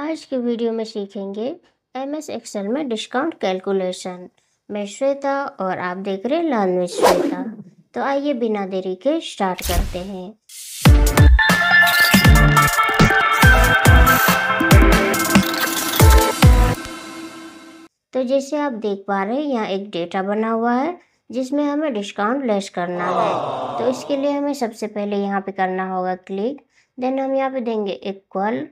आज के वीडियो में सीखेंगे एम एस एक्सेल में डिस्काउंट कैलकुलेशन मैं श्वेता और आप देख रहे हैं लाल मिस श्वेता तो आइए बिना देरी के स्टार्ट करते हैं तो जैसे आप देख पा रहे हैं यहाँ एक डेटा बना हुआ है जिसमें हमें डिस्काउंट लेस करना है तो इसके लिए हमें सबसे पहले यहाँ पे करना होगा क्लिक देन हम यहाँ पे देंगे इक्वल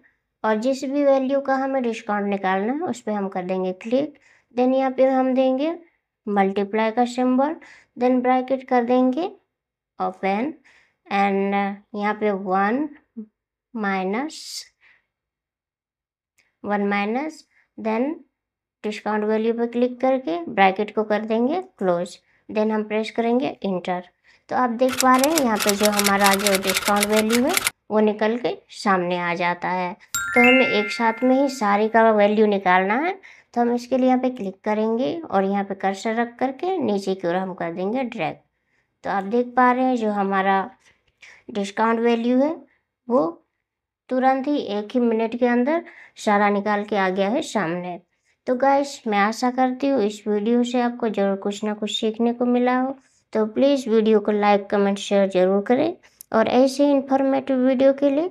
और जिस भी वैल्यू का हमें डिस्काउंट निकालना है उस पर हम कर देंगे क्लिक देन यहाँ पे हम देंगे मल्टीप्लाई का सिंबल देन ब्रैकेट कर देंगे ओपन एंड यहाँ पे one minus one minus then discount value पे क्लिक करके ब्रैकेट को कर देंगे क्लोज देन हम प्रेस करेंगे इंटर तो आप देख पा रहे हैं यहाँ पे जो हमारा जो डिस्काउंट वैल्यू है वो निकल के सामने आ जाता है तो हमें एक साथ में ही सारे का वैल्यू निकालना है तो हम इसके लिए यहाँ पे क्लिक करेंगे और यहाँ पे कर्सर रख करके नीचे की ओर हम कर देंगे ड्रैग तो आप देख पा रहे हैं जो हमारा डिस्काउंट वैल्यू है वो तुरंत ही एक ही मिनट के अंदर सारा निकाल के आ गया है सामने तो गाइस मैं आशा करती हूँ इस वीडियो से आपको ज़रूर कुछ ना कुछ सीखने को मिला हो तो प्लीज़ वीडियो को लाइक कमेंट शेयर ज़रूर करें और ऐसे इन्फॉर्मेटिव वीडियो के लिए